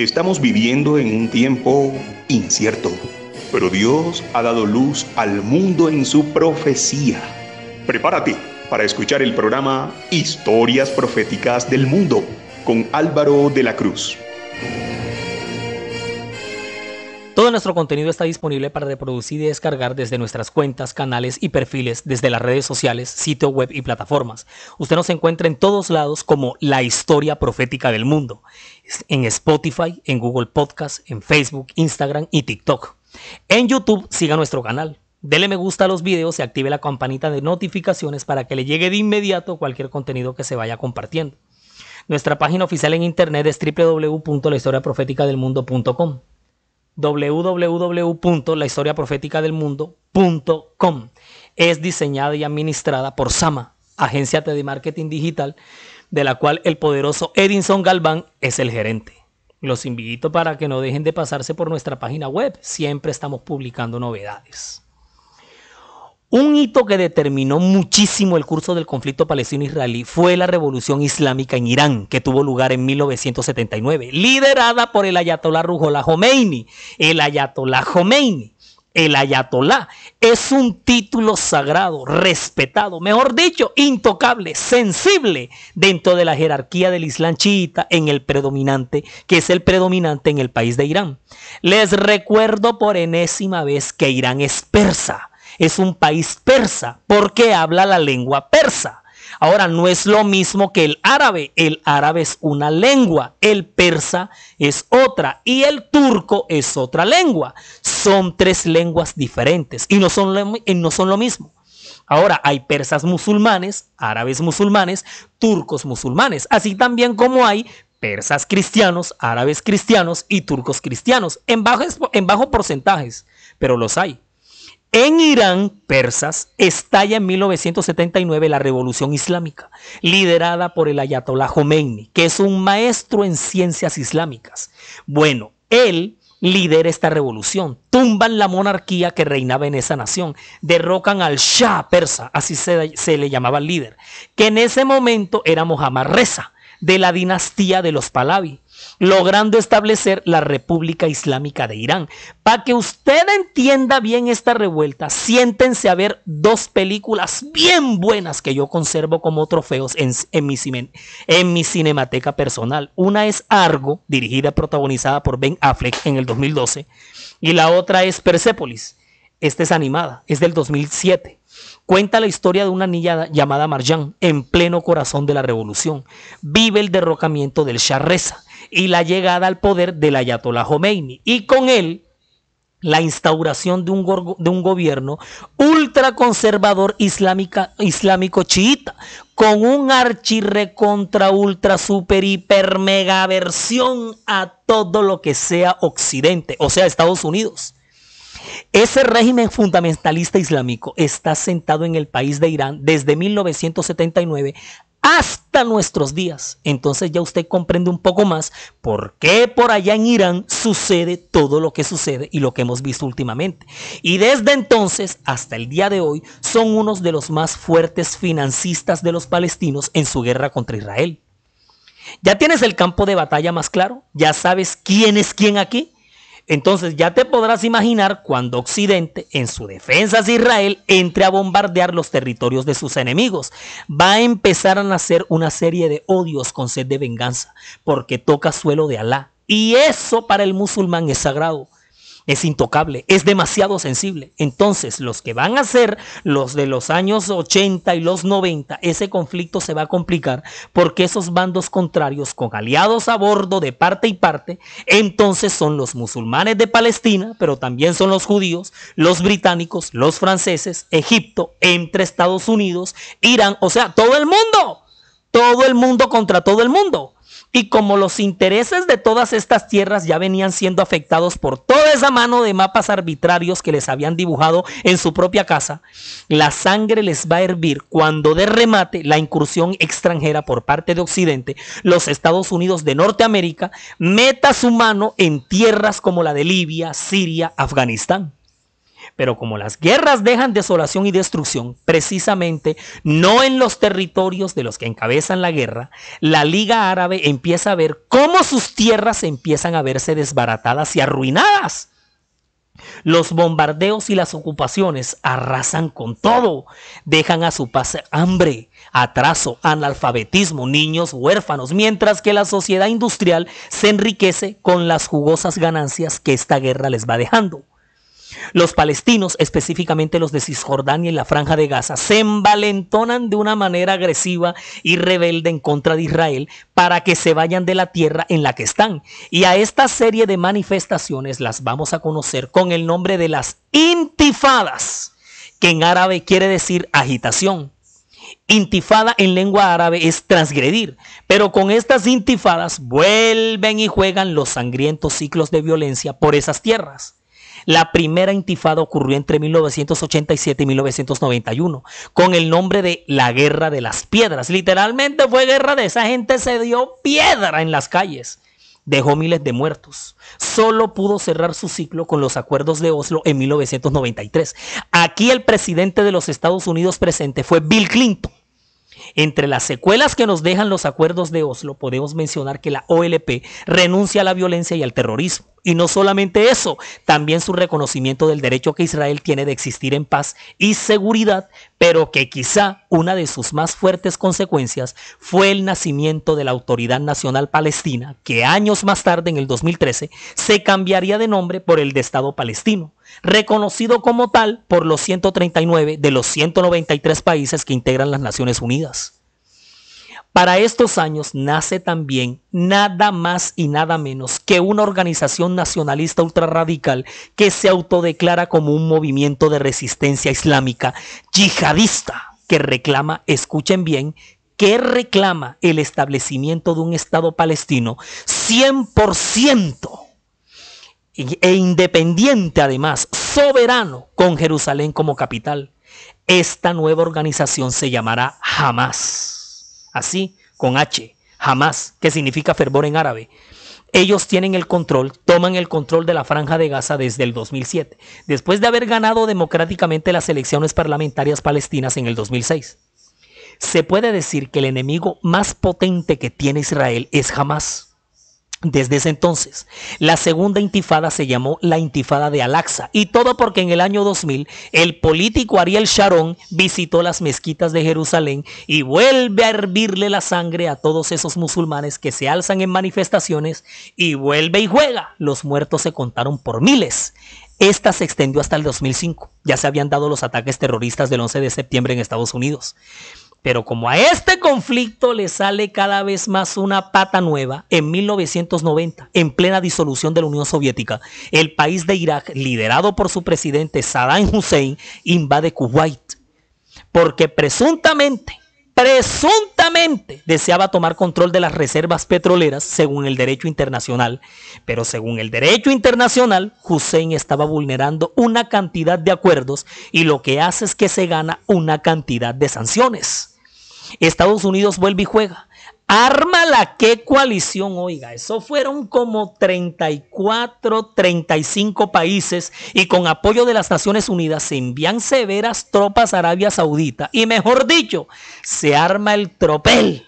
Estamos viviendo en un tiempo incierto, pero Dios ha dado luz al mundo en su profecía. Prepárate para escuchar el programa Historias Proféticas del Mundo con Álvaro de la Cruz nuestro contenido está disponible para reproducir y descargar desde nuestras cuentas, canales y perfiles, desde las redes sociales, sitio web y plataformas. Usted nos encuentra en todos lados como la historia profética del mundo, en Spotify, en Google Podcast, en Facebook, Instagram y TikTok. En YouTube siga nuestro canal. Dele me gusta a los videos y active la campanita de notificaciones para que le llegue de inmediato cualquier contenido que se vaya compartiendo. Nuestra página oficial en internet es del mundo.com mundo.com Es diseñada y administrada por Sama, agencia de marketing digital, de la cual el poderoso Edinson Galván es el gerente. Los invito para que no dejen de pasarse por nuestra página web. Siempre estamos publicando novedades. Un hito que determinó muchísimo el curso del conflicto palestino-israelí fue la revolución islámica en Irán, que tuvo lugar en 1979, liderada por el ayatolá Ruhollah Khomeini. El ayatolá Khomeini, el ayatolá, es un título sagrado, respetado, mejor dicho, intocable, sensible dentro de la jerarquía del Islam chiita en el predominante, que es el predominante en el país de Irán. Les recuerdo por enésima vez que Irán es persa es un país persa porque habla la lengua persa. Ahora, no es lo mismo que el árabe. El árabe es una lengua, el persa es otra y el turco es otra lengua. Son tres lenguas diferentes y no son lo, no son lo mismo. Ahora, hay persas musulmanes, árabes musulmanes, turcos musulmanes, así también como hay persas cristianos, árabes cristianos y turcos cristianos, en bajo en bajos porcentajes, pero los hay. En Irán, persas, estalla en 1979 la revolución islámica, liderada por el ayatolá Khomeini, que es un maestro en ciencias islámicas. Bueno, él lidera esta revolución, tumban la monarquía que reinaba en esa nación, derrocan al Shah persa, así se, le llamaba el líder, que en ese momento era Mohammad Reza, de la dinastía de los Pahlavi logrando establecer la República Islámica de Irán. Para que usted entienda bien esta revuelta, siéntense a ver dos películas bien buenas que yo conservo como trofeos en, mi, en mi cinemateca personal. Una es Argo, dirigida y protagonizada por Ben Affleck en el 2012, y la otra es Persepolis. Esta es animada, es del 2007 cuenta la historia de una niña llamada Marjan en pleno corazón de la revolución. Vive el derrocamiento del Shah Reza y la llegada al poder del Ayatollah Khomeini. Y con él la instauración de un, gobierno ultraconservador islámico chiita, con un archirre contra ultra super hiper mega a todo lo que sea occidente, o sea, Estados Unidos. Ese régimen fundamentalista islámico está sentado en el país de Irán desde 1979 hasta nuestros días. Entonces ya usted comprende un poco más por qué por allá en Irán sucede todo lo que sucede y lo que hemos visto últimamente. Y desde entonces hasta el día de hoy son unos de los más fuertes financistas de los palestinos en su guerra contra Israel. Ya tienes el campo de batalla más claro, ya sabes quién es quién aquí entonces ya te podrás imaginar cuando Occidente, en su defensa de Israel, entre a bombardear los territorios de sus enemigos. Va a empezar a nacer una serie de odios con sed de venganza, porque toca suelo de Alá. Y eso para el musulmán es sagrado es intocable, es demasiado sensible. Entonces, los que van a ser los de los años 80 y los 90, ese conflicto se va a complicar porque esos bandos contrarios con aliados a bordo de parte y parte, entonces son los musulmanes de Palestina, pero también son los judíos, los británicos, los franceses, Egipto, entre Estados Unidos, Irán, o sea, todo el mundo. Todo el mundo contra todo el mundo. Y como los intereses de todas estas tierras ya venían siendo afectados por toda esa mano de mapas arbitrarios que les habían dibujado en su propia casa, la sangre les va a hervir cuando de remate la incursión extranjera por parte de Occidente, los Estados Unidos de Norteamérica, meta su mano en tierras como la de Libia, Siria, Afganistán. Pero como las guerras dejan desolación y destrucción, precisamente no en los territorios de los que encabezan la guerra, la Liga Árabe empieza a ver cómo sus tierras empiezan a verse desbaratadas y arruinadas. Los bombardeos y las ocupaciones arrasan con todo, dejan a su pase hambre, atraso, analfabetismo, niños huérfanos, mientras que la sociedad industrial se enriquece con las jugosas ganancias que esta guerra les va dejando. Los palestinos, específicamente los de Cisjordania y la franja de Gaza, se envalentonan de una manera agresiva y rebelde en contra de Israel para que se vayan de la tierra en la que están. Y a esta serie de manifestaciones las vamos a conocer con el nombre de las intifadas, que en árabe quiere decir agitación. Intifada en lengua árabe es transgredir, pero con estas intifadas vuelven y juegan los sangrientos ciclos de violencia por esas tierras. La primera intifada ocurrió entre 1987 y 1991 con el nombre de la Guerra de las Piedras. Literalmente fue guerra de esa gente, se dio piedra en las calles. Dejó miles de muertos. Solo pudo cerrar su ciclo con los acuerdos de Oslo en 1993. Aquí el presidente de los Estados Unidos presente fue Bill Clinton entre las secuelas que nos dejan los acuerdos de Oslo, podemos mencionar que la OLP renuncia a la violencia y al terrorismo. Y no solamente eso, también su reconocimiento del derecho que Israel tiene de existir en paz y seguridad, pero que quizá una de sus más fuertes consecuencias fue el nacimiento de la Autoridad Nacional Palestina, que años más tarde, en el 2013, se cambiaría de nombre por el de Estado palestino reconocido como tal por los 139 de los 193 países que integran las Naciones Unidas. Para estos años nace también nada más y nada menos que una organización nacionalista ultrarradical que se autodeclara como un movimiento de resistencia islámica yihadista que reclama, escuchen bien, que reclama el establecimiento de un Estado palestino 100% e independiente además, soberano, con Jerusalén como capital. Esta nueva organización se llamará Hamas. Así, con H, Hamas, que significa fervor en árabe. Ellos tienen el control, toman el control de la franja de Gaza desde el 2007, después de haber ganado democráticamente las elecciones parlamentarias palestinas en el 2006. Se puede decir que el enemigo más potente que tiene Israel es Hamas. Desde ese entonces, la segunda intifada se llamó la intifada de al y todo porque en el año 2000 el político Ariel Sharon visitó las mezquitas de Jerusalén y vuelve a hervirle la sangre a todos esos musulmanes que se alzan en manifestaciones y vuelve y juega. Los muertos se contaron por miles. Esta se extendió hasta el 2005. Ya se habían dado los ataques terroristas del 11 de septiembre en Estados Unidos. Pero como a este conflicto le sale cada vez más una pata nueva, en 1990, en plena disolución de la Unión Soviética, el país de Irak, liderado por su presidente Saddam Hussein, invade Kuwait, porque presuntamente presuntamente deseaba tomar control de las reservas petroleras según el derecho internacional. Pero según el derecho internacional, Hussein estaba vulnerando una cantidad de acuerdos y lo que hace es que se gana una cantidad de sanciones. Estados Unidos vuelve y juega. Arma la que coalición, oiga, eso fueron como 34, 35 países y con apoyo de las Naciones Unidas se envían severas tropas a Arabia Saudita y mejor dicho, se arma el tropel.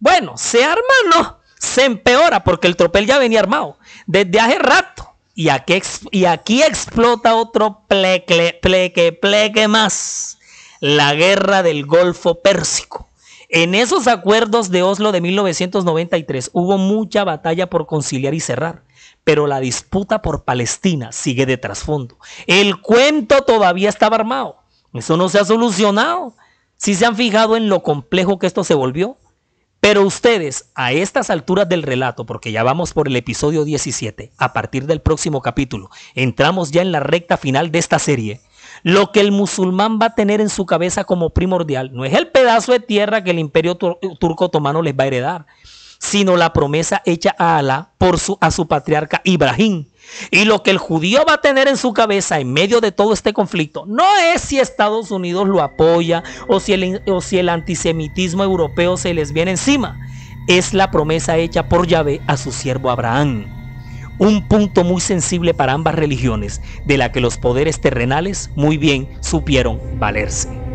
Bueno, se arma no, se empeora porque el tropel ya venía armado desde hace rato y aquí, explota otro pleque, pleque, pleque más, la guerra del Golfo Pérsico. En esos acuerdos de Oslo de 1993 hubo mucha batalla por conciliar y cerrar, pero la disputa por Palestina sigue de trasfondo. El cuento todavía estaba armado. Eso no se ha solucionado. Si se han fijado en lo complejo que esto se volvió. Pero ustedes, a estas alturas del relato, porque ya vamos por el episodio 17, a partir del próximo capítulo, entramos ya en la recta final de esta serie, lo que el musulmán va a tener en su cabeza como primordial no es el pedazo de tierra que el imperio turco otomano les va a heredar, sino la promesa hecha a Alá por su, a su patriarca Ibrahim. Y lo que el judío va a tener en su cabeza en medio de todo este conflicto no es si Estados Unidos lo apoya o si el, o si el antisemitismo europeo se les viene encima, es la promesa hecha por Yahvé a su siervo Abraham un punto muy sensible para ambas religiones, de la que los poderes terrenales muy bien supieron valerse.